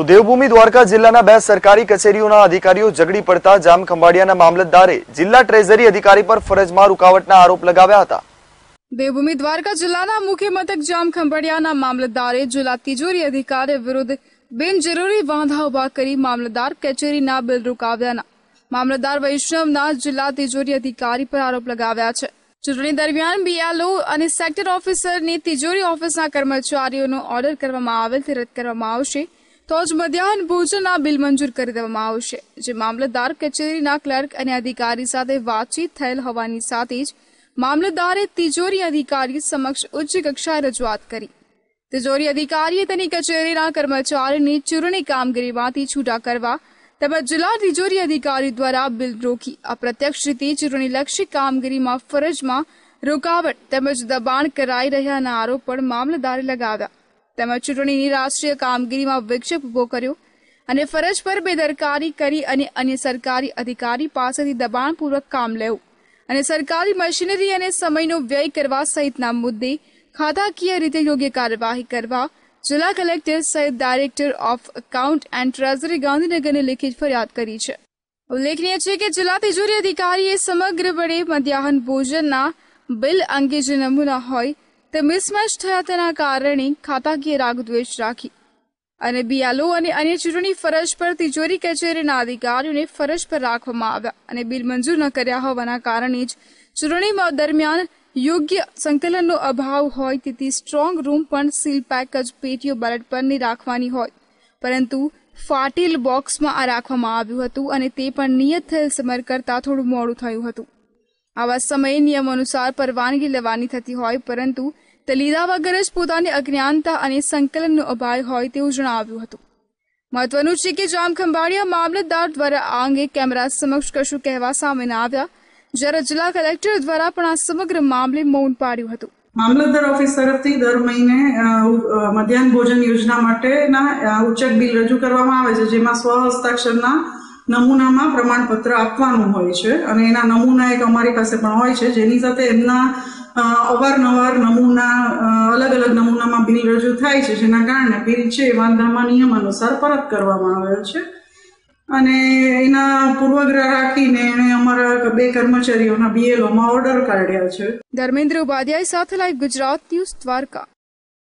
તો દેવભૂમિ દ્વારકા જિલ્લાના બે સરકારી કચેરીઓના અધિકારીઓ ઝઘડી પડતા જામ ખંભાળિયાના મામલતદારે જિલ્લા ટ્રેઝરી અધિકારી પર ફરજમાં રૂકાવટના આરોપ લગાવ્યા હતા દેવભૂમિ દ્વારકા જિલ્લાના મુખ્ય મથક જામ ખંભાળિયાના મામલતદારે જિલ્લા તિજોરી અધિકારી વિરુદ્ધ બિનજરૂરી વાંધા ઉભા કરી મામલતદાર કચેરીના બિલ રૂકાવ્યાના મામલતદાર વૈષ્ણવના જિલ્લા તિજોરી અધિકારી પર આરોપ લગાવ્યા છે ચૂંટણી દરમિયાન બીઆરઓ અને સેક્ટર ઓફિસરની તિજોરી ઓફિસના કર્મચારીઓનો ઓર્ડર કરવામાં આવેલ તે રદ કરવામાં આવશે તો જ મધ્યાહન ભોજનના બિલ મંજૂર કરી દેવામાં આવશે જે મામલતદાર કચેરીના ક્લર્ક અને અધિકારી સાથે વાતચીત થયેલ હોવાની સાથે જ મામલતદારે તિજોરી અધિકારી સમક્ષ ઉચ્ચ કક્ષાએ રજૂઆત કરી તિજોરી અધિકારીએ તેની કચેરીના કર્મચારીની ચૂંટણી કામગીરીમાંથી છૂટા કરવા તેમજ જિલ્લા તિજોરી અધિકારી દ્વારા બિલ રોકી અપ્રત્યક્ષ રીતે ચૂંટણીલક્ષી કામગીરીમાં ફરજમાં રોકાવટ તેમજ દબાણ કરાઈ રહ્યાના આરોપ પણ મામલતદારે લગાવ્યા તેમજ ચૂંટણીની રાષ્ટ્રીય કામગીરીમાં વિક્ષેપ ઉભો કર્યો અને ફરજ પર બેદરકારી કરી અને અન્ય સરકારી અધિકારી પાસેથી દબાણપૂર્વક કામ લેવું અને સરકારી મશીનરી અને સમયનો વ્યય કરવા સહિતના મુદ્દે ખાતાકીય રીતે યોગ્ય કાર્યવાહી કરવા જિલ્લા કલેક્ટર સહિત director of account and treasury ગાંધીનગરને લેખિત ફરિયાદ કરી છે ઉલ્લેખનીય છે કે જિલ્લા તિજોરી અધિકારીએ સમગ્ર વડે મધ્યાહન ભોજનના બિલ અંગે જે નમૂના હોય તે મિસમેચ થયા તેના કારણે ખાતાકીય રાગ દ્વેષ રાખી અને બિયાલો અને અન્ય ચૂંટણી ફરજ પર તિજોરી કચેરીના અધિકારીઓને ફરજ પર રાખવામાં આવ્યા અને બિલ મંજૂર ન કર્યા હોવાના કારણે જ ચૂંટણીમાં દરમિયાન યોગ્ય સંકલનનો અભાવ હોય તેથી સ્ટ્રોંગ રૂમ પણ સીલ પેક જ પેટીઓ બેલેટ પરની રાખવાની હોય પરંતુ ફાટેલ બોક્સમાં આ રાખવામાં આવ્યું હતું અને તે પણ નિયત થયેલ સમર કરતાં થોડું મોડું થયું હતું આવા સમયે નિયમ અનુસાર પરવાનગી લેવાની થતી હોય પરંતુ તે વગર જ પોતાની અજ્ઞાનતા અને સંકલનનો અભાવ હોય તેવું જણાવ્યું હતું મહત્વનું છે કે જામ ખંભાળિયા મામલતદાર દ્વારા આ અંગે કેમેરા સમક્ષ કશું કહેવા સામે ના આવ્યા જ્યારે જિલ્લા કલેક્ટર દ્વારા પણ આ સમગ્ર મામલે મૌન પાડ્યું હતું મામલતદાર ઓફિસ તરફથી દર મહિને મધ્યાહન ભોજન યોજના માટેના ઉચ્ચક બિલ રજૂ કરવામાં આવે છે જેમાં સ્વ હસ્તાક્ષરના નમૂનામાં પ્રમાણપત્ર આપવાનું હોય છે અને એના નમૂના એક અમારી પાસે પણ હોય છે જેની સાથે એમના અવારનવાર નમૂના અલગ અલગ નમૂનામાં બિલ રજૂ થાય છે જેના કારણે બિલ છે વાંધામાં નિયમ અનુસાર પરત કરવામાં આવે છે અને એના પૂર્વગ્રહ રાખીને એણે અમારા બે કર્મચારીઓના બીએલઓમાં ઓર્ડર કાઢ્યા છે ધર્મેન્દ્ર ઉપાધ્યાય સાથે લાઈવ ગુજરાત ન્યૂઝ દ્વારકા